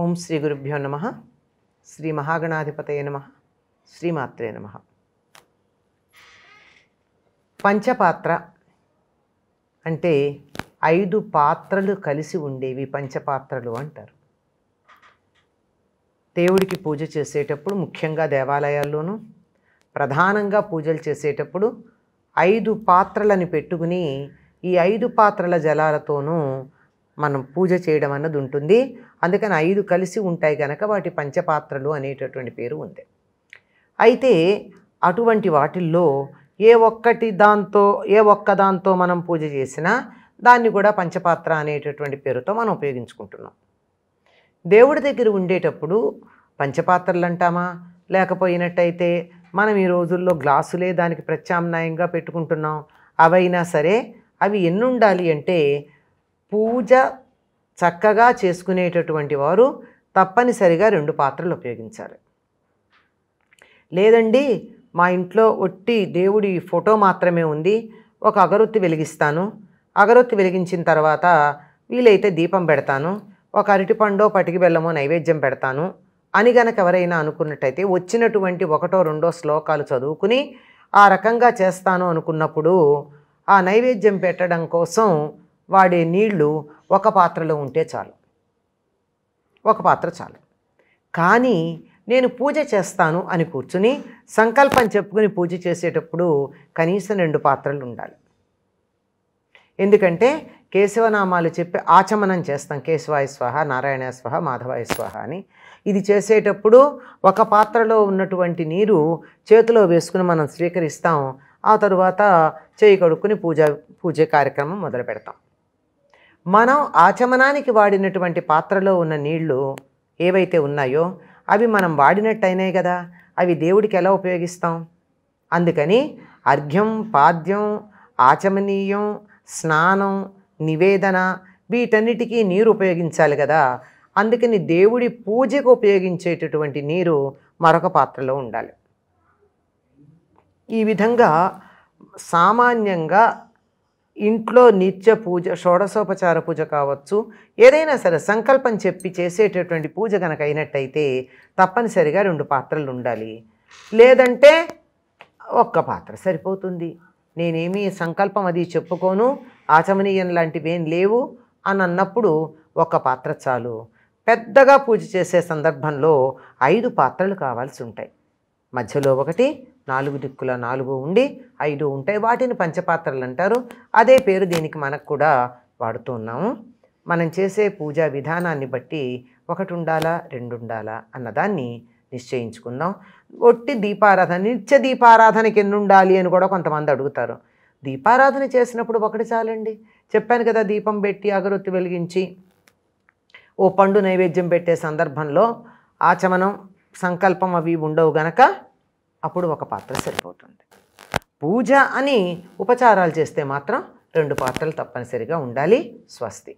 ఓం శ్రీ గురుభ్యో నమ శ్రీ మహాగణాధిపతయ నమ శ్రీమాత్రే నమ పంచపాత్ర అంటే ఐదు పాత్రలు కలిసి ఉండేవి పంచపాత్రలు అంటారు దేవుడికి పూజ చేసేటప్పుడు ముఖ్యంగా దేవాలయాల్లోనూ ప్రధానంగా పూజలు చేసేటప్పుడు ఐదు పాత్రలను పెట్టుకుని ఈ ఐదు పాత్రల జలాలతోనూ మనం పూజ చేయడం అన్నది ఉంటుంది అందుకని ఐదు కలిసి ఉంటాయి కనుక వాటి పంచపాత్రలు అనేటటువంటి పేరు ఉంది అయితే అటువంటి వాటిల్లో ఏ ఒక్కటి దాంతో ఏ ఒక్క దాంతో మనం పూజ చేసినా దాన్ని కూడా పంచపాత్ర అనేటటువంటి పేరుతో మనం ఉపయోగించుకుంటున్నాం దేవుడి దగ్గర ఉండేటప్పుడు పంచపాత్రలు అంటామా లేకపోయినట్టయితే మనం ఈ రోజుల్లో గ్లాసులే దానికి ప్రత్యామ్నాయంగా పెట్టుకుంటున్నాం అవైనా సరే అవి ఎన్ని ఉండాలి అంటే పూజ చక్కగా చేసుకునేటటువంటి వారు తప్పనిసరిగా రెండు పాత్రలు ఉపయోగించాలి లేదండి మా ఇంట్లో ఒట్టి దేవుడి ఫోటో మాత్రమే ఉంది ఒక అగరొత్తి వెలిగిస్తాను అగరొత్తి వెలిగించిన తర్వాత వీలైతే దీపం పెడతాను ఒక పండో పటికి బెల్లమో నైవేద్యం పెడతాను అని గనక ఎవరైనా అనుకున్నట్టయితే వచ్చినటువంటి ఒకటో రెండో శ్లోకాలు చదువుకుని ఆ రకంగా చేస్తాను అనుకున్నప్పుడు ఆ నైవేద్యం పెట్టడం కోసం వాడే నీళ్లు ఒక పాత్రలో ఉంటే చాలు ఒక పాత్ర చాలు కానీ నేను పూజ చేస్తాను అని కూర్చుని సంకల్పం చెప్పుకుని పూజ చేసేటప్పుడు కనీసం రెండు పాత్రలు ఉండాలి ఎందుకంటే కేశవనామాలు చెప్పి ఆచమనం చేస్తాం కేశవాయ స్వహ నారాయణ స్వహ మాధవాయ స్వహ అని ఇది చేసేటప్పుడు ఒక పాత్రలో ఉన్నటువంటి నీరు చేతిలో వేసుకుని మనం స్వీకరిస్తాం ఆ తరువాత చేయి కడుక్కుని పూజ పూజ కార్యక్రమం మొదలు పెడతాం మనం ఆచమనానికి వాడినటువంటి పాత్రలో ఉన్న నీళ్లు ఏవైతే ఉన్నాయో అవి మనం వాడినట్టయినాయి కదా అవి దేవుడికి ఎలా ఉపయోగిస్తాం అందుకని అర్ఘ్యం పాద్యం ఆచమనీయం స్నానం నివేదన వీటన్నిటికీ నీరు ఉపయోగించాలి కదా అందుకని దేవుడి పూజకు ఉపయోగించేటటువంటి నీరు మరొక పాత్రలో ఉండాలి ఈ విధంగా సామాన్యంగా ఇంట్లో నిత్య పూజ షోడశోపచార పూజ కావచ్చు ఏదైనా సరే సంకల్పం చెప్పి చేసేటటువంటి పూజ కనుక అయినట్టయితే తప్పనిసరిగా రెండు పాత్రలు ఉండాలి లేదంటే ఒక్క పాత్ర సరిపోతుంది నేనేమి సంకల్పం అది చెప్పుకోను ఆచమనీయం లాంటివి ఏం లేవు అని అన్నప్పుడు ఒక పాత్ర చాలు పెద్దగా పూజ చేసే సందర్భంలో ఐదు పాత్రలు కావాల్సి ఉంటాయి మధ్యలో ఒకటి నాలుగు దిక్కుల నాలుగు ఉండి ఐదు ఉంటాయి వాటిని పంచపాత్రలు అంటారు అదే పేరు దీనికి మనకు కూడా వాడుతూ ఉన్నాము మనం చేసే పూజా విధానాన్ని బట్టి ఒకటి ఉండాలా రెండు ఉండాలా అన్నదాన్ని నిశ్చయించుకుందాం ఒట్టి దీపారాధన నిత్య దీపారాధనకి ఎన్ని ఉండాలి అని కూడా కొంతమంది అడుగుతారు దీపారాధన చేసినప్పుడు ఒకటి చాలండి చెప్పాను కదా దీపం పెట్టి అగరొత్తి వెలిగించి ఓ పండు నైవేద్యం పెట్టే సందర్భంలో ఆచమనం సంకల్పం అవి ఉండవు గనక అప్పుడు ఒక పాత్ర సరిపోతుంది పూజ అని ఉపచారాలు చేస్తే మాత్రం రెండు పాత్రలు తప్పనిసరిగా ఉండాలి స్వస్తి